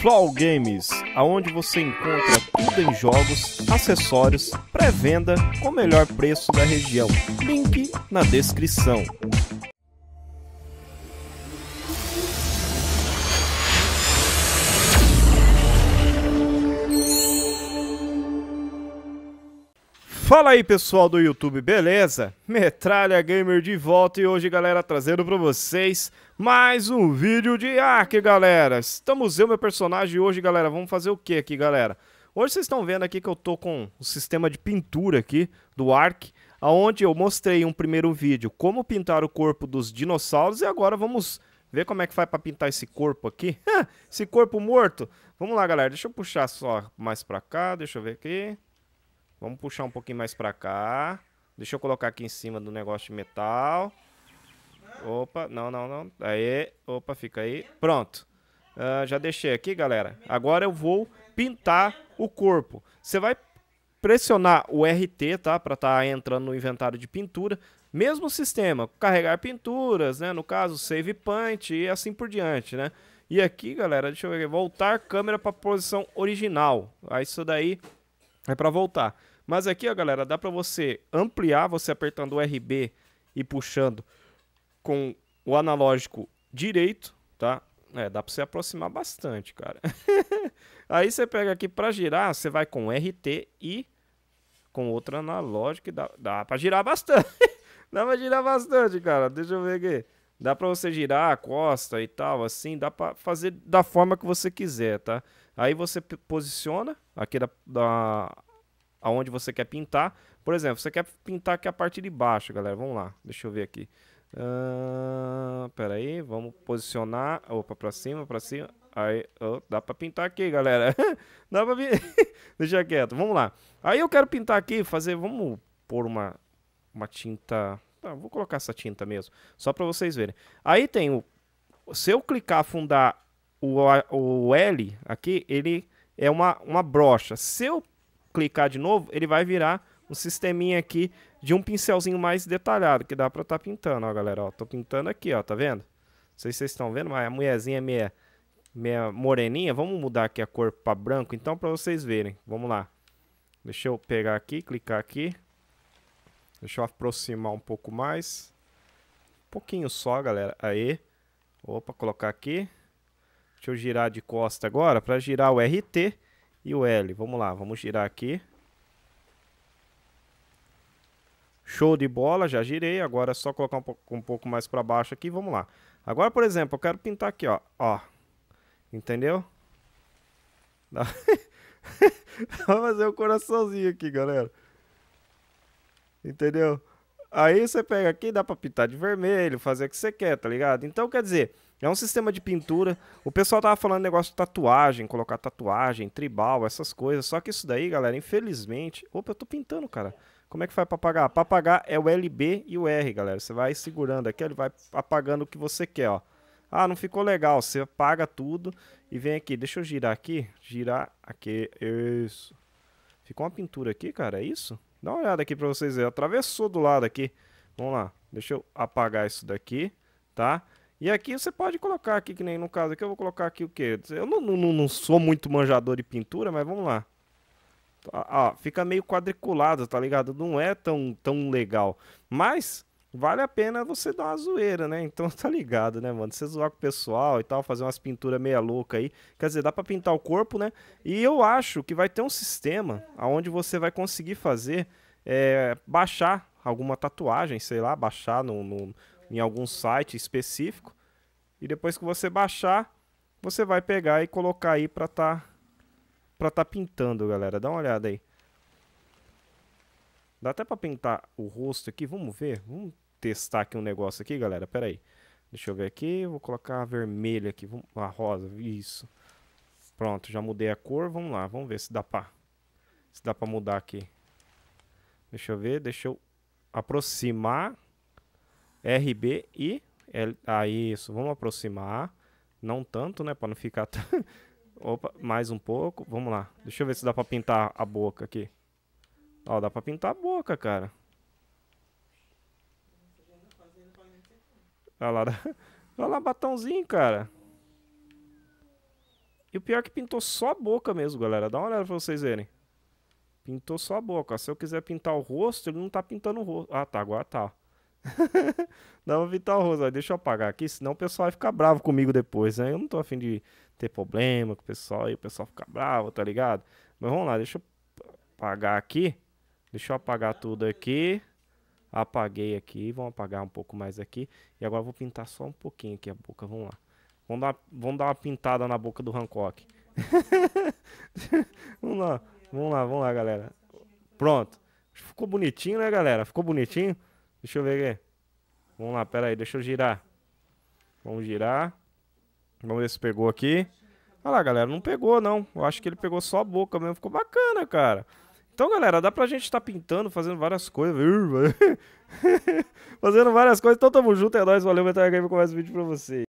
Flow Games, aonde você encontra tudo em jogos, acessórios, pré-venda com o melhor preço da região. Link na descrição. Fala aí pessoal do YouTube, beleza? Metralha Gamer de volta e hoje galera trazendo para vocês mais um vídeo de Ark galera Estamos eu, meu personagem hoje galera, vamos fazer o que aqui galera? Hoje vocês estão vendo aqui que eu tô com o sistema de pintura aqui do Ark Onde eu mostrei um primeiro vídeo como pintar o corpo dos dinossauros e agora vamos ver como é que faz para pintar esse corpo aqui Esse corpo morto Vamos lá galera, deixa eu puxar só mais para cá, deixa eu ver aqui Vamos puxar um pouquinho mais pra cá. Deixa eu colocar aqui em cima do negócio de metal. Opa, não, não, não. Aí, opa, fica aí. Pronto. Uh, já deixei aqui, galera. Agora eu vou pintar o corpo. Você vai pressionar o RT, tá? Pra estar tá entrando no inventário de pintura. Mesmo sistema, carregar pinturas, né? No caso, save punch e assim por diante, né? E aqui, galera, deixa eu ver, voltar câmera para posição original. Aí ah, isso daí é para voltar. Mas aqui, ó, galera, dá para você ampliar você apertando o RB e puxando com o analógico direito, tá? É, dá para você aproximar bastante, cara. Aí você pega aqui para girar, você vai com RT e com outra analógica, dá, dá para girar bastante. dá para girar bastante, cara. Deixa eu ver aqui. Dá para você girar a costa e tal, assim, dá para fazer da forma que você quiser, tá? Aí você posiciona aqui da, da aonde você quer pintar. Por exemplo, você quer pintar aqui a parte de baixo, galera. Vamos lá, deixa eu ver aqui. Uh, ah, pera aí, vamos posicionar. Opa, pra cima, pra cima. Aí, oh, dá pra pintar aqui, galera. dá pra ver? Deixa quieto, vamos lá. Aí eu quero pintar aqui, fazer. Vamos pôr uma, uma tinta. Ah, vou colocar essa tinta mesmo, só pra vocês verem. Aí tem o. Se eu clicar afundar o, o L aqui, ele é uma, uma brocha. Se eu clicar de novo, ele vai virar um sisteminha aqui de um pincelzinho mais detalhado, que dá para estar tá pintando, ó, galera. Ó, tô pintando aqui, ó, tá vendo? Não sei se vocês estão vendo, mas a mulherzinha é meia, meia moreninha. Vamos mudar aqui a cor para branco, então, para vocês verem. Vamos lá. Deixa eu pegar aqui, clicar aqui. Deixa eu aproximar um pouco mais. Um pouquinho só, galera. Aí. Opa, colocar aqui. Deixa eu girar de costa agora. Para girar o RT, e o L, vamos lá, vamos girar aqui. Show de bola, já girei, agora é só colocar um pouco, um pouco mais para baixo aqui, vamos lá. Agora, por exemplo, eu quero pintar aqui, ó, ó, entendeu? Dá... Vou fazer um coraçãozinho aqui, galera. Entendeu? Aí você pega aqui, dá pra pintar de vermelho, fazer o que você quer, tá ligado? Então, quer dizer, é um sistema de pintura. O pessoal tava falando negócio de tatuagem, colocar tatuagem, tribal, essas coisas. Só que isso daí, galera, infelizmente. Opa, eu tô pintando, cara. Como é que faz pra apagar? Pra apagar é o LB e o R, galera. Você vai segurando aqui, ele vai apagando o que você quer, ó. Ah, não ficou legal. Você apaga tudo e vem aqui. Deixa eu girar aqui. Girar aqui. Isso. Ficou uma pintura aqui, cara. É isso? Dá uma olhada aqui pra vocês verem. Atravessou do lado aqui. Vamos lá. Deixa eu apagar isso daqui, tá? E aqui você pode colocar aqui, que nem no caso aqui, eu vou colocar aqui o quê? Eu não, não, não sou muito manjador de pintura, mas vamos lá. Ah, fica meio quadriculado, tá ligado? Não é tão, tão legal. Mas vale a pena você dar uma zoeira, né? Então tá ligado, né, mano? Você zoar com o pessoal e tal, fazer umas pinturas meia louca aí. Quer dizer, dá pra pintar o corpo, né? E eu acho que vai ter um sistema aonde você vai conseguir fazer, é, baixar alguma tatuagem, sei lá, baixar no, no, em algum site específico. E depois que você baixar, você vai pegar e colocar aí pra tá, pra tá pintando, galera. Dá uma olhada aí. Dá até para pintar o rosto aqui, vamos ver. Vamos testar aqui um negócio aqui, galera, pera aí. Deixa eu ver aqui, vou colocar a vermelha aqui, a ah, rosa, isso. Pronto, já mudei a cor, vamos lá, vamos ver se dá para se dá para mudar aqui. Deixa eu ver, deixa eu aproximar RB e L, ah, isso, vamos aproximar, não tanto, né, para não ficar Opa, mais um pouco, vamos lá. Deixa eu ver se dá para pintar a boca aqui. Ó, dá pra pintar a boca, cara. Olha lá, olha lá, batãozinho cara. E o pior é que pintou só a boca mesmo, galera. Dá uma olhada pra vocês verem. Pintou só a boca. Se eu quiser pintar o rosto, ele não tá pintando o rosto. Ah, tá. Agora tá. Dá pra pintar o rosto. Deixa eu apagar aqui, senão o pessoal vai ficar bravo comigo depois, né? Eu não tô afim de ter problema com o pessoal e o pessoal ficar bravo, tá ligado? Mas vamos lá, deixa eu apagar aqui. Deixa eu apagar tudo aqui. Apaguei aqui, vamos apagar um pouco mais aqui. E agora eu vou pintar só um pouquinho aqui a boca, vamos lá. Vamos dar, vamos dar uma pintada na boca do Hancock. vamos lá, vamos lá, vamos lá, galera. Pronto. Ficou bonitinho, né, galera? Ficou bonitinho? Deixa eu ver aqui. Vamos lá, pera aí, deixa eu girar. Vamos girar. Vamos ver se pegou aqui. Olha lá, galera, não pegou, não. Eu acho que ele pegou só a boca mesmo. Ficou bacana, cara. Então, galera, dá pra gente estar tá pintando, fazendo várias coisas. fazendo várias coisas. Então, tamo junto, é nóis. Valeu, Metal Game. Começa o vídeo pra vocês.